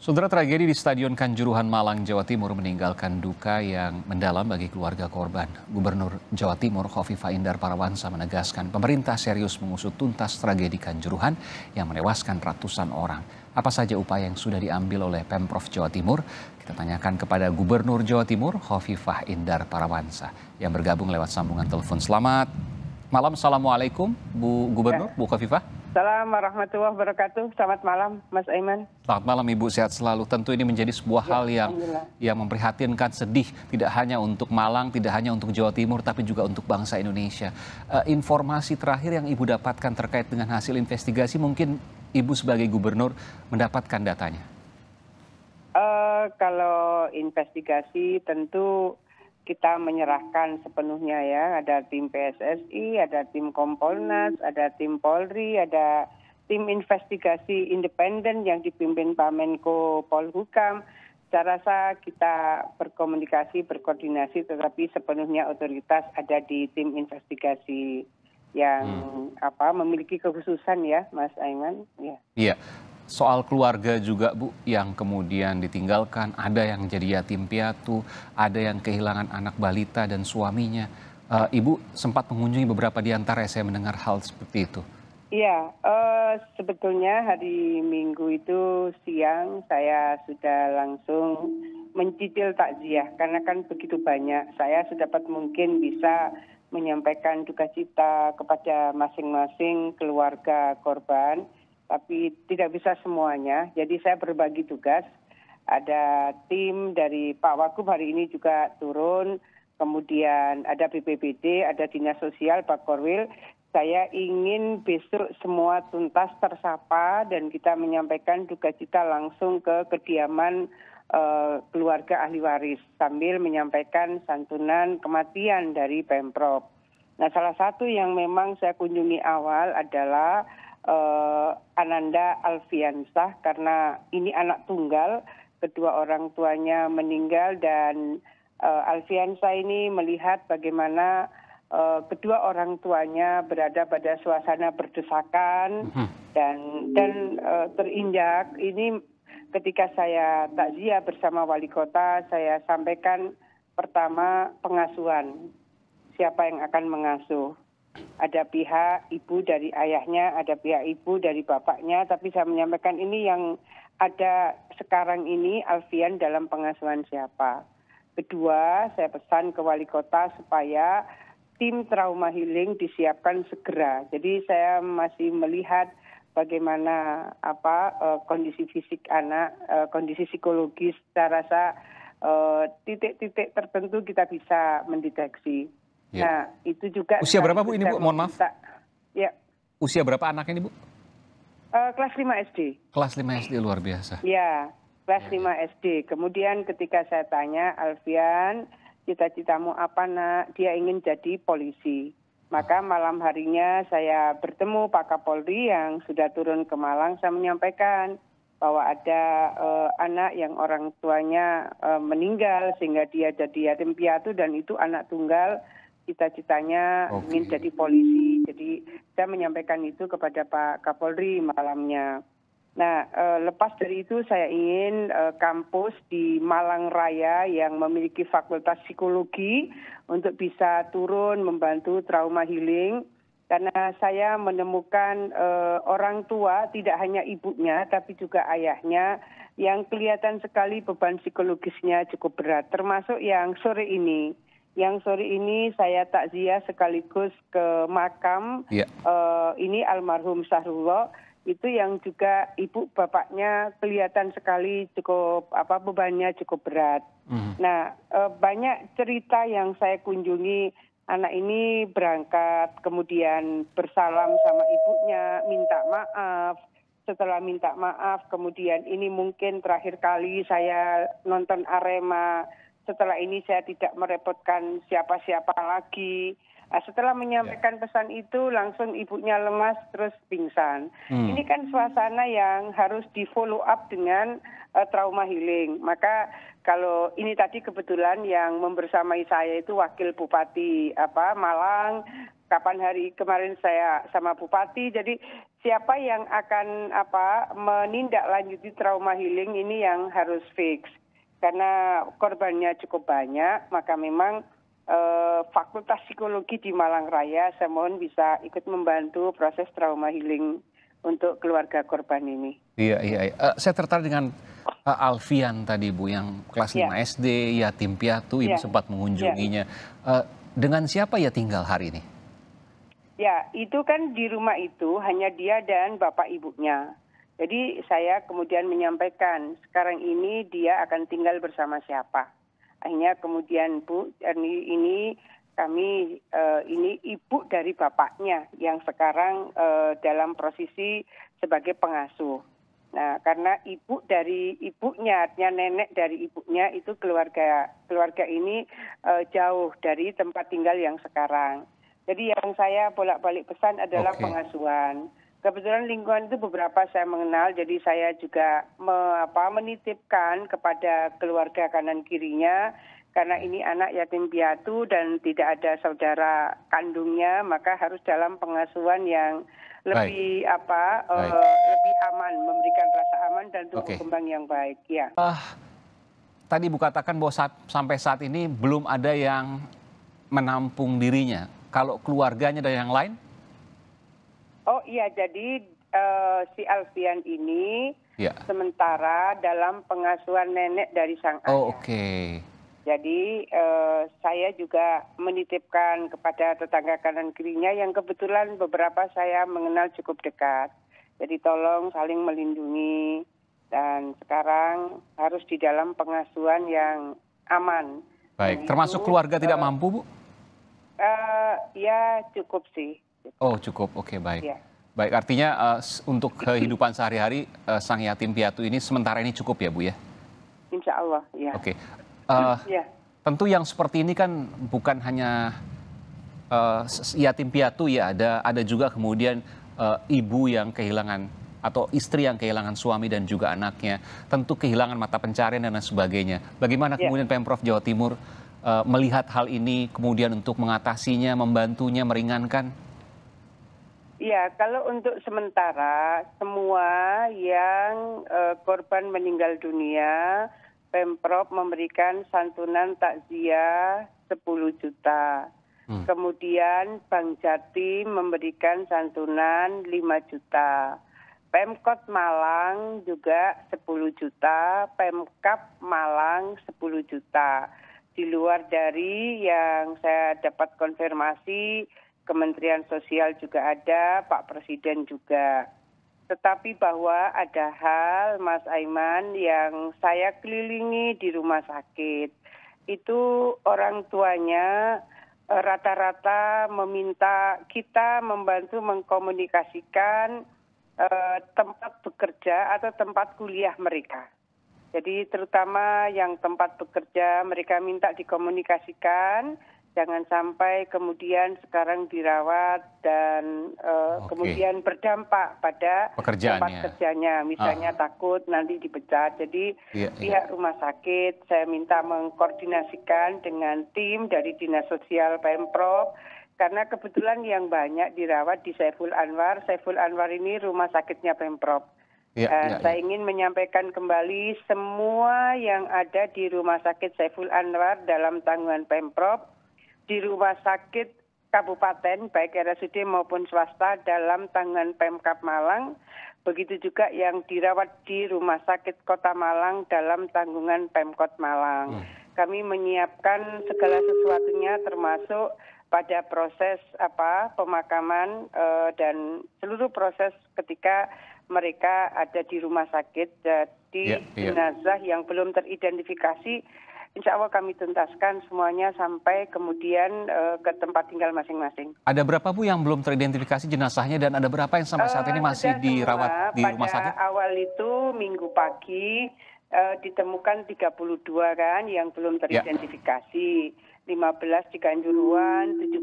Saudara tragedi di Stadion Kanjuruhan Malang, Jawa Timur meninggalkan duka yang mendalam bagi keluarga korban. Gubernur Jawa Timur Khofifa Indar Parawansa menegaskan pemerintah serius mengusut tuntas tragedi Kanjuruhan yang menewaskan ratusan orang. Apa saja upaya yang sudah diambil oleh Pemprov Jawa Timur? Kita tanyakan kepada Gubernur Jawa Timur Khofifah Indar Parawansa yang bergabung lewat sambungan telepon. Selamat malam, Assalamualaikum Bu Gubernur, ya. Bu Khofifah. Assalamualaikum warahmatullahi wabarakatuh. Selamat malam, Mas Aiman. Selamat malam, Ibu. Sehat selalu. Tentu ini menjadi sebuah ya, hal yang yang memprihatinkan, sedih. Tidak hanya untuk Malang, tidak hanya untuk Jawa Timur, tapi juga untuk bangsa Indonesia. Uh, informasi terakhir yang Ibu dapatkan terkait dengan hasil investigasi, mungkin Ibu sebagai gubernur mendapatkan datanya. Uh, kalau investigasi tentu kita menyerahkan sepenuhnya ya. Ada tim PSSI, ada tim Kompolnas, ada tim Polri, ada tim investigasi independen yang dipimpin Pak Menko Polhukam. Saya rasa kita berkomunikasi, berkoordinasi, tetapi sepenuhnya otoritas ada di tim investigasi yang hmm. apa memiliki kekhususan ya, Mas Aiman. Ya. Iya soal keluarga juga Bu yang kemudian ditinggalkan, ada yang jadi yatim piatu, ada yang kehilangan anak balita dan suaminya. Uh, Ibu sempat mengunjungi beberapa di antara saya mendengar hal seperti itu. Iya, uh, sebetulnya hari Minggu itu siang saya sudah langsung mencicil takziah karena kan begitu banyak. Saya sedapat mungkin bisa menyampaikan duka cita kepada masing-masing keluarga korban tapi tidak bisa semuanya. Jadi saya berbagi tugas. Ada tim dari Pak Wagub hari ini juga turun, kemudian ada BPBD, ada Dinas Sosial, Pak Korwil. Saya ingin besok semua tuntas tersapa dan kita menyampaikan duka cita langsung ke kediaman uh, keluarga ahli waris sambil menyampaikan santunan kematian dari Pemprov. Nah, salah satu yang memang saya kunjungi awal adalah uh, Ananda Alfiansah karena ini anak tunggal, kedua orang tuanya meninggal dan uh, eh, Alfiansa ini melihat bagaimana uh, kedua orang tuanya berada pada suasana berdesakan mhm. dan dan uh, terinjak. Ini ketika saya takziah bersama wali kota, saya sampaikan pertama pengasuhan siapa yang akan mengasuh ada pihak ibu dari ayahnya, ada pihak ibu dari bapaknya, tapi saya menyampaikan ini yang ada sekarang ini Alfian dalam pengasuhan siapa. Kedua, saya pesan ke wali kota supaya tim trauma healing disiapkan segera. Jadi saya masih melihat bagaimana apa eh, kondisi fisik anak, eh, kondisi psikologis. Saya rasa eh, titik-titik tertentu kita bisa mendeteksi. Ya. Nah, itu juga Usia berapa Bu ini Bu? Mohon maaf. Ya. Usia berapa anak ini Bu? Uh, kelas 5 SD. Kelas 5 SD luar biasa. Ya, kelas ya. 5 SD. Kemudian ketika saya tanya Alfian, cita-citamu apa nak? Dia ingin jadi polisi. Maka ah. malam harinya saya bertemu Pak Kapolri yang sudah turun ke Malang. Saya menyampaikan bahwa ada uh, anak yang orang tuanya uh, meninggal sehingga dia jadi yatim piatu dan itu anak tunggal cita-citanya okay. ingin jadi polisi. Jadi saya menyampaikan itu kepada Pak Kapolri malamnya. Nah, eh, lepas dari itu saya ingin eh, kampus di Malang Raya yang memiliki fakultas psikologi untuk bisa turun membantu trauma healing karena saya menemukan eh, orang tua tidak hanya ibunya tapi juga ayahnya yang kelihatan sekali beban psikologisnya cukup berat termasuk yang sore ini yang sore ini saya takziah sekaligus ke makam ya. uh, ini almarhum Sahrullah itu yang juga ibu bapaknya kelihatan sekali cukup apa bebannya cukup berat. Mm. Nah uh, banyak cerita yang saya kunjungi anak ini berangkat kemudian bersalam sama ibunya minta maaf setelah minta maaf kemudian ini mungkin terakhir kali saya nonton Arema setelah ini saya tidak merepotkan siapa-siapa lagi. Nah, setelah menyampaikan yeah. pesan itu, langsung ibunya lemas terus pingsan. Hmm. Ini kan suasana yang harus di follow up dengan uh, trauma healing. Maka kalau ini tadi kebetulan yang membersamai saya itu wakil bupati apa Malang. Kapan hari kemarin saya sama bupati. Jadi siapa yang akan apa menindaklanjuti trauma healing ini yang harus fix karena korbannya cukup banyak, maka memang eh, Fakultas Psikologi di Malang Raya saya mohon bisa ikut membantu proses trauma healing untuk keluarga korban ini. Iya, iya. iya. Uh, saya tertarik dengan uh, Alfian tadi Bu yang kelas yeah. 5 SD, yatim piatu, Ibu yeah. sempat mengunjunginya. Yeah. Iya. Uh, dengan siapa ya tinggal hari ini? Ya, itu kan di rumah itu hanya dia dan bapak ibunya. Jadi saya kemudian menyampaikan, sekarang ini dia akan tinggal bersama siapa. Akhirnya kemudian Bu Erni ini kami uh, ini ibu dari bapaknya yang sekarang uh, dalam posisi sebagai pengasuh. Nah, karena ibu dari ibunya, artinya nenek dari ibunya itu keluarga keluarga ini uh, jauh dari tempat tinggal yang sekarang. Jadi yang saya bolak-balik pesan adalah okay. pengasuhan. Kebetulan lingkungan itu beberapa saya mengenal, jadi saya juga me, apa, menitipkan kepada keluarga kanan kirinya karena ini anak yatim piatu dan tidak ada saudara kandungnya, maka harus dalam pengasuhan yang lebih baik. apa eh, baik. Uh, lebih aman, memberikan rasa aman dan tumbuh okay. kembang yang baik. Ya. Uh, tadi Bu katakan bahwa saat, sampai saat ini belum ada yang menampung dirinya. Kalau keluarganya dan yang lain? Oh iya, jadi uh, si Alfian ini ya. sementara dalam pengasuhan nenek dari sang oh, ayah. Oh oke. Okay. Jadi uh, saya juga menitipkan kepada tetangga kanan kirinya yang kebetulan beberapa saya mengenal cukup dekat. Jadi tolong saling melindungi dan sekarang harus di dalam pengasuhan yang aman. Baik, termasuk keluarga tidak eh, mampu, Bu? Uh, ya cukup sih. Oh cukup, oke okay, baik. Ya. Baik, artinya uh, untuk kehidupan sehari-hari uh, sang yatim piatu ini sementara ini cukup ya Bu ya? Insya Allah, ya. Oke. Okay. Uh, ya. Tentu yang seperti ini kan bukan hanya uh, yatim piatu ya, ada ada juga kemudian uh, ibu yang kehilangan atau istri yang kehilangan suami dan juga anaknya, tentu kehilangan mata pencarian dan lain sebagainya. Bagaimana ya. kemudian Pemprov Jawa Timur uh, melihat hal ini kemudian untuk mengatasinya, membantunya, meringankan? Ya, kalau untuk sementara semua yang uh, korban meninggal dunia, Pemprov memberikan santunan takziah 10 juta. Hmm. Kemudian Bank Jati memberikan santunan 5 juta. Pemkot Malang juga 10 juta, Pemkap Malang 10 juta. Di luar dari yang saya dapat konfirmasi Kementerian Sosial juga ada, Pak Presiden juga. Tetapi bahwa ada hal Mas Aiman yang saya kelilingi di rumah sakit. Itu orang tuanya eh, rata-rata meminta kita membantu mengkomunikasikan eh, tempat bekerja atau tempat kuliah mereka. Jadi terutama yang tempat bekerja mereka minta dikomunikasikan jangan sampai kemudian sekarang dirawat dan uh, eh, okay. kemudian berdampak pada tempat kerjanya. Misalnya ah. takut nanti dipecat. Jadi yeah, iya. pihak rumah sakit saya minta mengkoordinasikan dengan tim dari dinas sosial Pemprov karena kebetulan yang banyak dirawat di Saiful Anwar. Saiful Anwar ini rumah sakitnya Pemprov. Ya, uh, ya, saya iya. ingin menyampaikan kembali semua yang ada di Rumah Sakit Saiful Anwar dalam tanggungan Pemprov di rumah sakit kabupaten baik RSUD maupun swasta dalam tangan Pemkap Malang begitu juga yang dirawat di rumah sakit Kota Malang dalam tanggungan Pemkot Malang. Hmm. Kami menyiapkan segala sesuatunya termasuk pada proses apa pemakaman e, dan seluruh proses ketika mereka ada di rumah sakit jadi yeah, yeah. jenazah yang belum teridentifikasi insya Allah kami tuntaskan semuanya sampai kemudian uh, ke tempat tinggal masing-masing. Ada berapa Bu yang belum teridentifikasi jenazahnya dan ada berapa yang sampai saat ini eh, masih uh, dirawat semua, di rumah sakit? Pada awal itu minggu pagi uh, ditemukan 32 kan yang belum ya. teridentifikasi. Ya. 15 di Kanjuruan, 17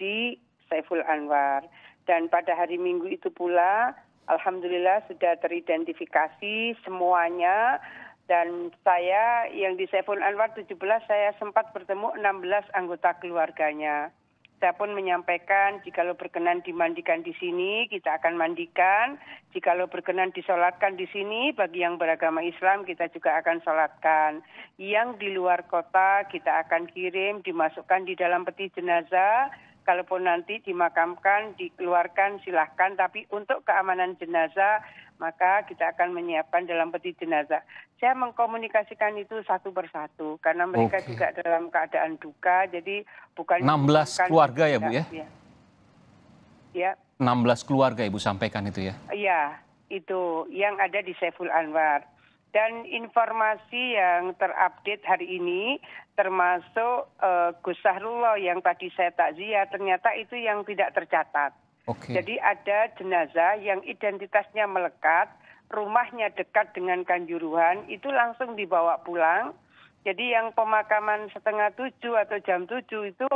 di Saiful Anwar. Dan pada hari Minggu itu pula, Alhamdulillah sudah teridentifikasi semuanya dan saya yang di Saiful Anwar 17 saya sempat bertemu 16 anggota keluarganya. Saya pun menyampaikan jika lo berkenan dimandikan di sini, kita akan mandikan. Jika lo berkenan disolatkan di sini, bagi yang beragama Islam kita juga akan solatkan. Yang di luar kota kita akan kirim, dimasukkan di dalam peti jenazah. Kalaupun nanti dimakamkan, dikeluarkan silahkan. Tapi untuk keamanan jenazah maka kita akan menyiapkan dalam peti jenazah. Saya mengkomunikasikan itu satu persatu karena mereka okay. juga dalam keadaan duka, jadi bukan 16 keluarga ya Bu ya? ya? Ya. 16 keluarga Ibu sampaikan itu ya? Iya, itu yang ada di Saiful Anwar. Dan informasi yang terupdate hari ini termasuk uh, Gus Sahrullah yang tadi saya takziah ternyata itu yang tidak tercatat. Okay. Jadi ada jenazah yang identitasnya melekat, rumahnya dekat dengan Kanjuruhan, itu langsung dibawa pulang. Jadi yang pemakaman setengah tujuh atau jam tujuh itu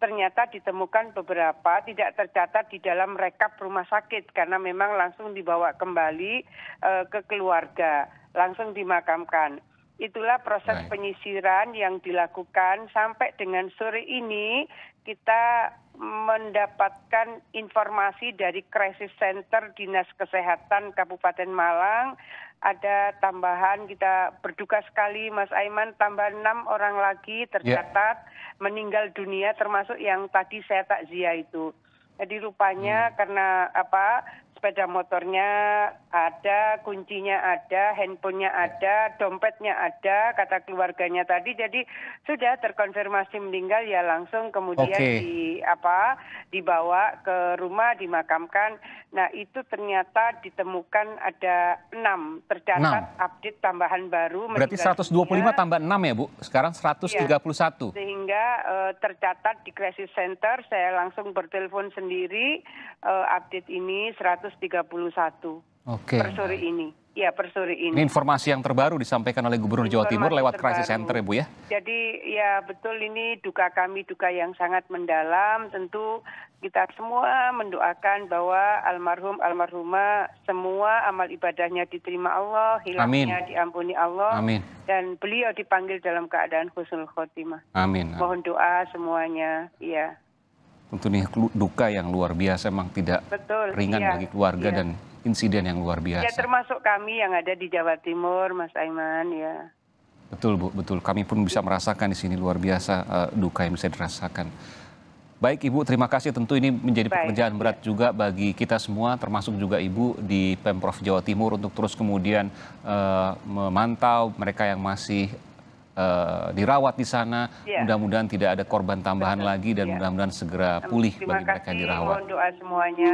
ternyata ditemukan beberapa tidak tercatat di dalam rekap rumah sakit karena memang langsung dibawa kembali uh, ke keluarga, langsung dimakamkan. Itulah proses Baik. penyisiran yang dilakukan sampai dengan sore ini kita mendapatkan informasi dari Crisis Center Dinas Kesehatan Kabupaten Malang ada tambahan kita berduka sekali Mas Aiman tambah enam orang lagi ya. tercatat yeah. meninggal dunia termasuk yang tadi saya takziah itu. Jadi rupanya hmm. karena apa sepeda motornya ada, kuncinya ada, handphonenya ada, dompetnya ada, kata keluarganya tadi. Jadi sudah terkonfirmasi meninggal ya langsung kemudian okay. di apa dibawa ke rumah dimakamkan. Nah itu ternyata ditemukan ada enam tercatat 6. update tambahan baru. Berarti 125 dunia. tambah 6 ya Bu? Sekarang 131. Ya, sehingga uh, tercatat di crisis center saya langsung bertelepon sendiri uh, update ini 131. Oke. Okay. Per ini. Ya, per ini. Ini informasi yang terbaru disampaikan oleh Gubernur informasi Jawa Timur lewat terbaru. crisis center ya, Bu ya. Jadi, ya betul ini duka kami duka yang sangat mendalam. Tentu kita semua mendoakan bahwa almarhum almarhumah semua amal ibadahnya diterima Allah, hilangnya Amin. diampuni Allah. Amin. Dan beliau dipanggil dalam keadaan khusnul khotimah. Amin. Mohon doa semuanya. ya tentu ini duka yang luar biasa memang tidak Betul, ringan iya, bagi keluarga iya. dan insiden yang luar ya, biasa. Ya termasuk kami yang ada di Jawa Timur, Mas Aiman ya. Betul Bu, betul. Kami pun bisa merasakan di sini luar biasa uh, duka yang bisa dirasakan. Baik Ibu, terima kasih. Tentu ini menjadi Baik. pekerjaan berat iya. juga bagi kita semua, termasuk juga Ibu di Pemprov Jawa Timur untuk terus kemudian uh, memantau mereka yang masih uh, dirawat di sana. Ya. Mudah-mudahan tidak ada korban tambahan Betul. lagi dan ya. mudah-mudahan segera pulih Terima bagi kasih mereka yang dirawat. doa semuanya.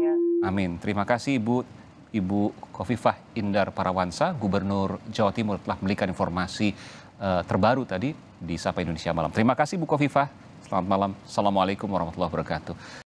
Ya. Amin. Terima kasih Ibu. Ibu Kofifah Indar Parawansa, Gubernur Jawa Timur telah memberikan informasi uh, terbaru tadi di Sapa Indonesia Malam. Terima kasih Bu Kofifah. Selamat malam. Assalamualaikum warahmatullahi wabarakatuh.